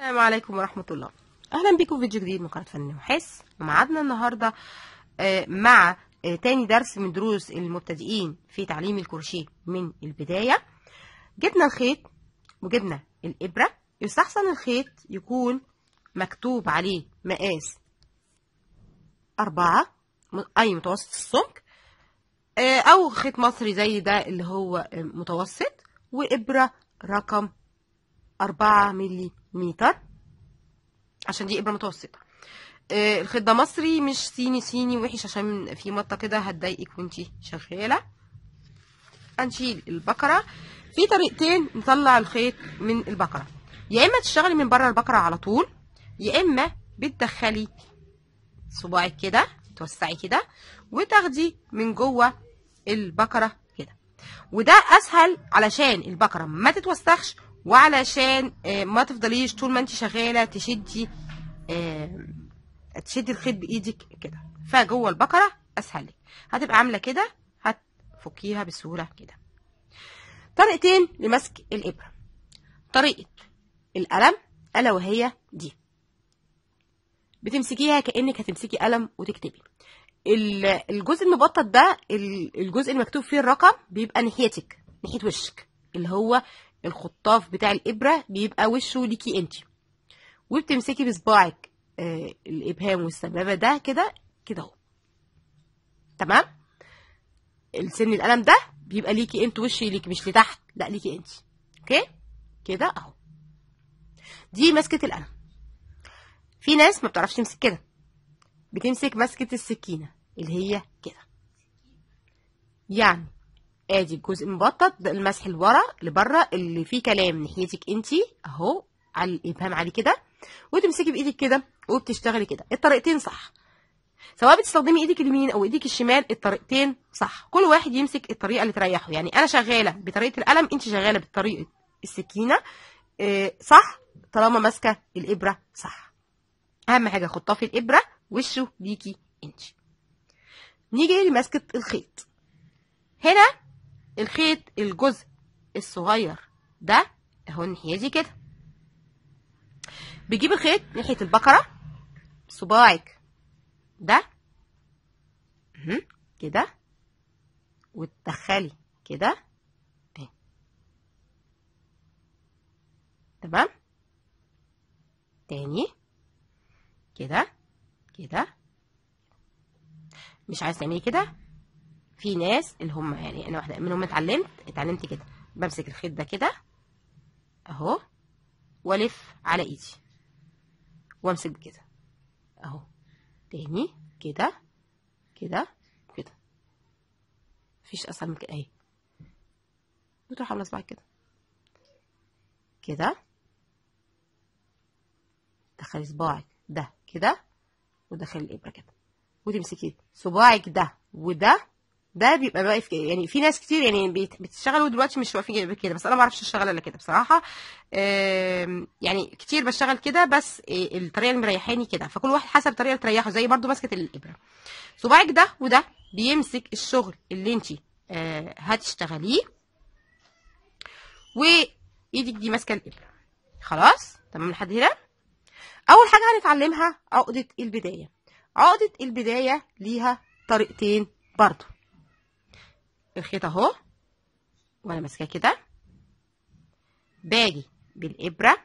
السلام عليكم ورحمة الله أهلا بكم في فيديو جديد من قناة فن وحس ومعادنا النهاردة آه، مع آه، تاني درس من دروس المبتدئين في تعليم الكروشيه من البداية جبنا الخيط وجبنا الإبرة يستحسن الخيط يكون مكتوب عليه مقاس أربعة أي متوسط السمك آه، أو خيط مصري زي ده اللي هو متوسط وإبرة رقم أربعة ملي متر عشان دي إبرة متوسطة آه، الخيط ده مصري مش صيني صيني وحش عشان في مطة كده هتضايقك وانتي شغالة هنشيل البكرة في طريقتين نطلع الخيط من البكرة يا إما تشتغلي من بره البكرة على طول يا إما بتدخلي صباعك كده توسعي كده وتاخدي من جوه البكرة كده وده أسهل علشان البكرة ما تتوسخش وعلشان آه، ما تفضليش طول ما انت شغاله تشدي آه، تشدي الخيط بايدك كده فجوه البقره اسهل لك هتبقى عامله كده هتفكيها بسهوله كده طريقتين لمسك الابره طريقه القلم الا وهي دي بتمسكيها كانك هتمسكي قلم وتكتبي الجزء المبطط ده الجزء المكتوب فيه الرقم بيبقى ناحيتك ناحيه وشك اللي هو الخطاف بتاع الابره بيبقى وشه ليكي انت وبتمسكي بصباعك آه الابهام والسبابه ده كده كده اهو تمام السن القلم ده بيبقى ليكي انت وشي ليكي مش لتحت لا ليكي انت اوكي كده اهو دي مسكه القلم في ناس ما بتعرفش تمسك كده بتمسك مسكه السكينه اللي هي كده يعني ادي الجزء المبطط ده المسح لورا لبره اللي فيه كلام ناحيتك انت اهو على الابهام عليه كده وتمسكي بايدك كده وبتشتغلي كده الطريقتين صح سواء بتستخدمي ايدك اليمين او ايدك الشمال الطريقتين صح كل واحد يمسك الطريقه اللي تريحه يعني انا شغاله بطريقه القلم انت شغاله بطريقه السكينه إيه صح طالما ماسكه الابره صح اهم حاجه خطافي الابره وشه ليكي انت نيجي لمسكه الخيط هنا الخيط الجزء الصغير ده اهو الناحيه دي كده بجيب الخيط ناحيه البقره صباعك ده كده وتدخلي كده تمام تاني كده كده مش عايز تعملي كده في ناس اللي هم يعني انا واحده منهم اتعلمت اتعلمت كده بمسك الخيط ده كده اهو والف على ايدي وامسك بكده اهو تاني كده كده كده مفيش اسهل من كده اهي وتروح عامله صباعك كده كده دخلي صباعك ده كده ودخلي الابره كده وتمسكي صباعك ده وده ده بيبقى واقف يعني في ناس كتير يعني بتشتغلوا دلوقتي مش واقفين كده بس انا ما اعرفش اشتغل الا كده بصراحه يعني كتير بشتغل كده بس إيه، الطريقه اللي مريحاني كده فكل واحد حسب الطريقه اللي تريحه زي برده ماسكه الابره صباعك ده وده بيمسك الشغل اللي انت آه، هتشتغليه وايدك دي ماسكه الابره خلاص تمام لحد هنا اول حاجه هنتعلمها عقده البدايه عقده البدايه ليها طريقتين برده الخيط اهو وانا ماسكاه كده باجي بالابره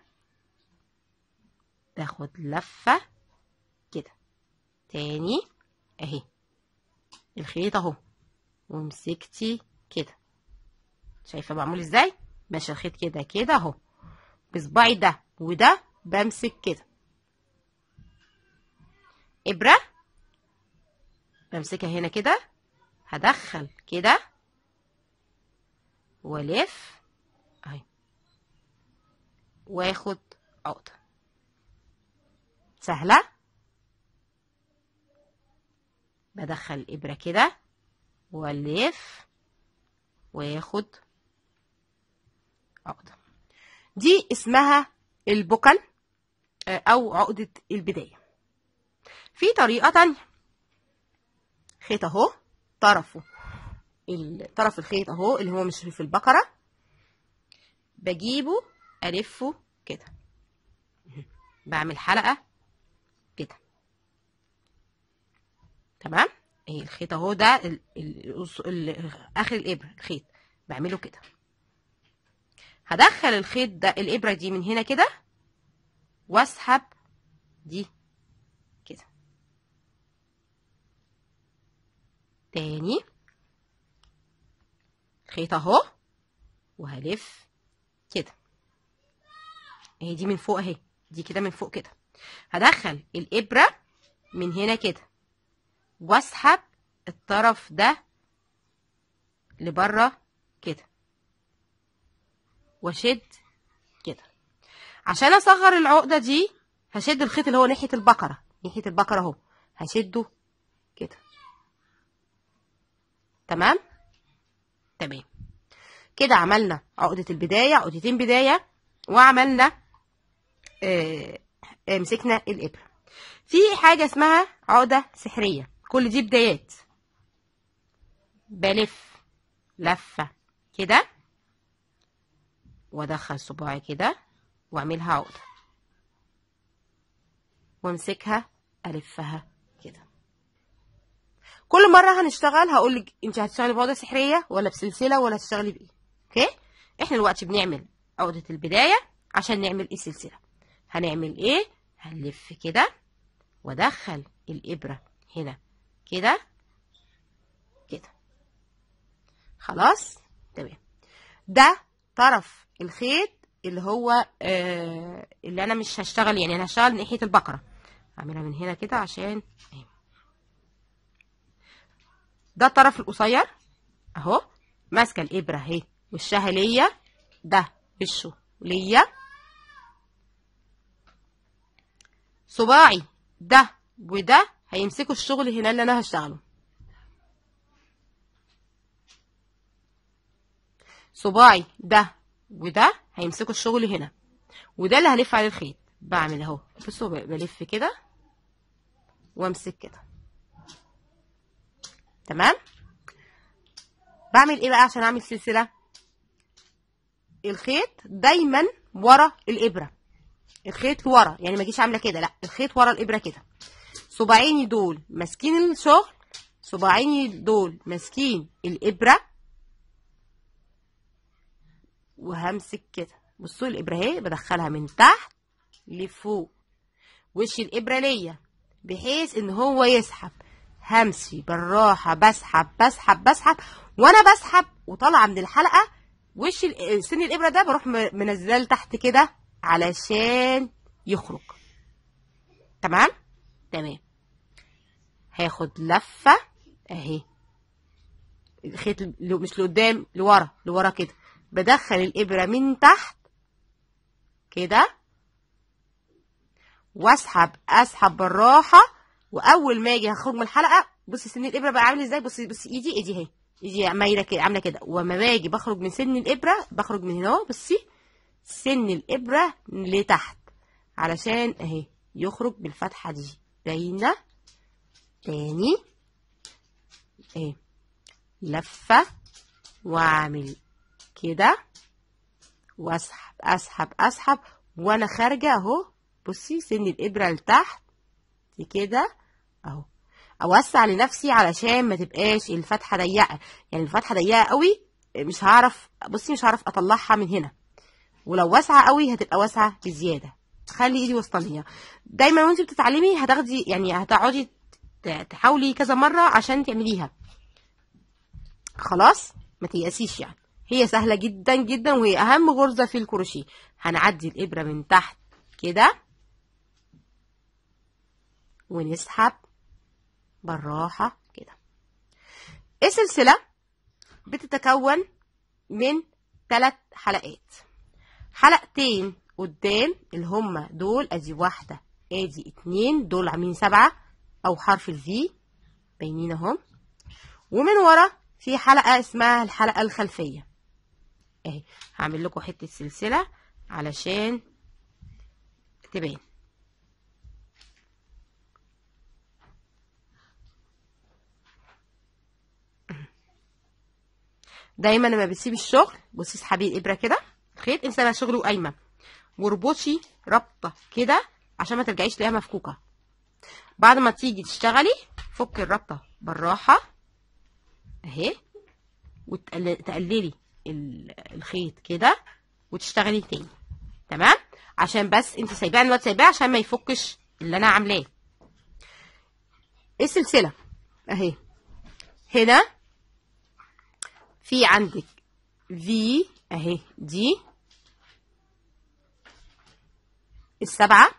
باخد لفه كده تاني اهي الخيط اهو ومسكتي كده شايفه بعمل ازاي ماشي الخيط كده كده اهو بصباعي ده وده بمسك كده ابره بمسكها هنا كده هدخل كده ولف اهي واخد عقدة سهلة بدخل الإبرة كده والف واخد عقدة دي اسمها البوكل آه، أو عقدة البداية في طريقة تانية خيط أهو طرفه طرف الخيط اهو اللي هو مش في البقرة بجيبه ألفه كده بعمل حلقة كده تمام اهي الخيط اهو ده اخر الابره الخيط بعمله كده هدخل الخيط ده الابره دي من هنا كده واسحب دي كده تاني الخيط اهو وهلف كده اهي دي من فوق اهي دي كده من فوق كده هدخل الابره من هنا كده واسحب الطرف ده لبره كده واشد كده عشان اصغر العقده دي هشد الخيط اللي هو ناحيه البقره ناحيه البقره اهو هشده كده تمام تمام كده عملنا عقدة البداية عقدتين بداية وعملنا آآ آه، آآ آه، مسكنا الإبرة في حاجة اسمها عقدة سحرية كل دي بدايات بلف لفة كده وادخل صباعي كده واعملها عقدة وامسكها الفها كل مره هنشتغل هقول لك انت هتشتغلي بأوضة سحريه ولا بسلسله ولا هتشتغلي بايه اوكي احنا دلوقتي بنعمل عقده البدايه عشان نعمل ايه سلسله هنعمل ايه هنلف كده وادخل الابره هنا كده كده خلاص تمام ده طرف الخيط اللي هو آه اللي انا مش هشتغل يعني انا هشتغل ناحيه البقره هعملها من هنا كده عشان اهي أيوة. ده الطرف القصير اهو ماسكه الابره اهي وشها ليا ده وشه ليا صباعي ده وده هيمسكوا الشغل هنا اللي انا هشتغله صباعي ده وده هيمسكوا الشغل هنا وده اللي هلف عليه الخيط بعمل اهو بصوا بلف كده وامسك كده تمام بعمل ايه بقى عشان اعمل سلسله الخيط دايما ورا الابره الخيط ورا يعني ما اجيش عامله كده لا الخيط ورا الابره كده صباعيني دول ماسكين الشغل صباعيني دول ماسكين الابره وهمسك كده بصوا الابره اهي بدخلها من تحت لفوق وش الابره ليا بحيث ان هو يسحب همشي بالراحة بسحب بسحب بسحب وأنا بسحب وطالعة من الحلقة وش سن الإبرة ده بروح منزل تحت كده علشان يخرج تمام تمام هاخد لفة أهي الخيط مش لقدام لورا لورا كده بدخل الإبرة من تحت كده واسحب اسحب بالراحة واول ما اجي هخرج من الحلقه بصي سن الابره بقى عامل ازاي بصي بصي ايدي ايدي اهي ايدي مايله كده عامله كده وما باجي بخرج من سن الابره بخرج من هنا اهو بصي سن الابره لتحت علشان اهي يخرج بالفتحه دي باينه تاني اهي لفه واعمل كده واسحب اسحب اسحب وانا خارجه اهو بصي سن الابره لتحت كده اهو اوسع لنفسي علشان ما تبقاش الفتحه ضيقه يعني الفتحه ضيقه قوي مش هعرف بصي مش هعرف اطلعها من هنا ولو واسعه قوي هتبقى واسعه بزياده خلي ايدي وسطانيه دايما وانت بتتعلمي هتاخدي يعني هتقعدي تحاولي كذا مره عشان تعمليها خلاص ما تيأسيش يعني هي سهله جدا جدا وهي اهم غرزه في الكروشيه هنعدي الابره من تحت كده ونسحب بالراحة كده السلسلة إيه بتتكون من ثلاث حلقات حلقتين قدام اللي هما دول ادي واحدة ادي اتنين دول عاملين سبعة او حرف الفي باينين اهم ومن ورا في حلقة اسمها الحلقة الخلفية اهي هعمل لكم حتة سلسلة علشان تبان دايما لما بتسيبي الشغل بصي اسحبي الابره كده الخيط انسي بقى شغله وقايمه واربطي ربطه كده عشان ما ترجعيش تلاقيها مفكوكه بعد ما تيجي تشتغلي فكي الربطه بالراحه اهي وتقللي الخيط كده وتشتغلي تاني تمام عشان بس انت سايباه انا سايباه عشان ما يفكش اللي انا عاملاه السلسله اهي هنا في عندك في اهي دي السبعة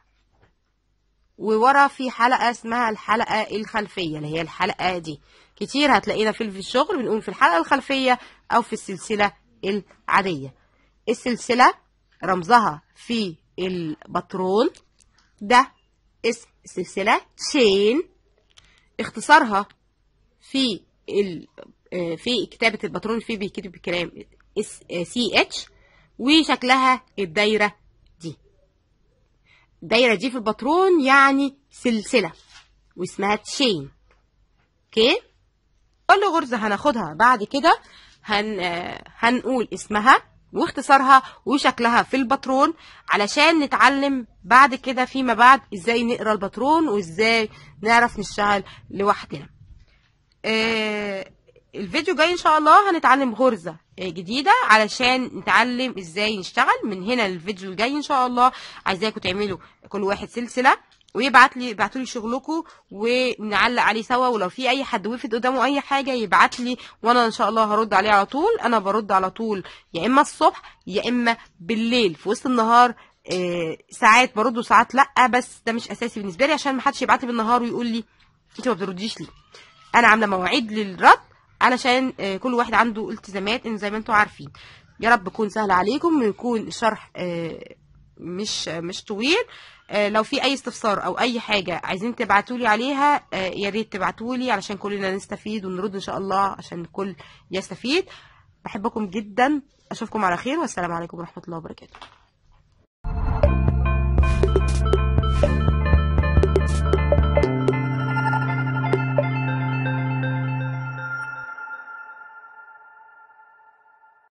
وورا في حلقة اسمها الحلقة الخلفية اللي هي الحلقة دي كتير هتلاقينا في الشغل بنقول في الحلقة الخلفية أو في السلسلة العادية السلسلة رمزها في البطرون ده اسم سلسلة تشين اختصارها في آه، في كتابه الباترون فيه بيتكتب بكلام آه، سي اتش وشكلها الدايره دي الدايره دي في الباترون يعني سلسله واسمها تشين اوكي كل غرزه هناخدها بعد كده هن آه، هنقول اسمها واختصارها وشكلها في الباترون علشان نتعلم بعد كده فيما بعد ازاي نقرا الباترون وازاي نعرف نشتغل لوحدنا آه، الفيديو جاي ان شاء الله هنتعلم غرزه آه، جديده علشان نتعلم ازاي نشتغل من هنا للفيديو الجاي ان شاء الله عايزاكم تعملوا كل واحد سلسله ويبعت لي ابعتوا لي شغلكم ونعلق عليه سوا ولو في اي حد وقفت قدامه اي حاجه يبعت لي وانا ان شاء الله هرد عليه على طول انا برد على طول يا اما الصبح يا اما بالليل في وسط النهار آه، ساعات برد وساعات لا بس ده مش اساسي بالنسبه لي عشان ما حدش يبعت لي بالنهار ويقول لي انت ما بترديش ليه انا عامله مواعيد للرد علشان آه، كل واحد عنده التزامات ان زي ما انتم عارفين يا رب يكون سهل عليكم ويكون الشرح آه، مش مش طويل آه، لو في اي استفسار او اي حاجه عايزين تبعتولي عليها يا ريت تبعتولي علشان كلنا نستفيد ونرد ان شاء الله عشان الكل يستفيد بحبكم جدا اشوفكم على خير والسلام عليكم ورحمه الله وبركاته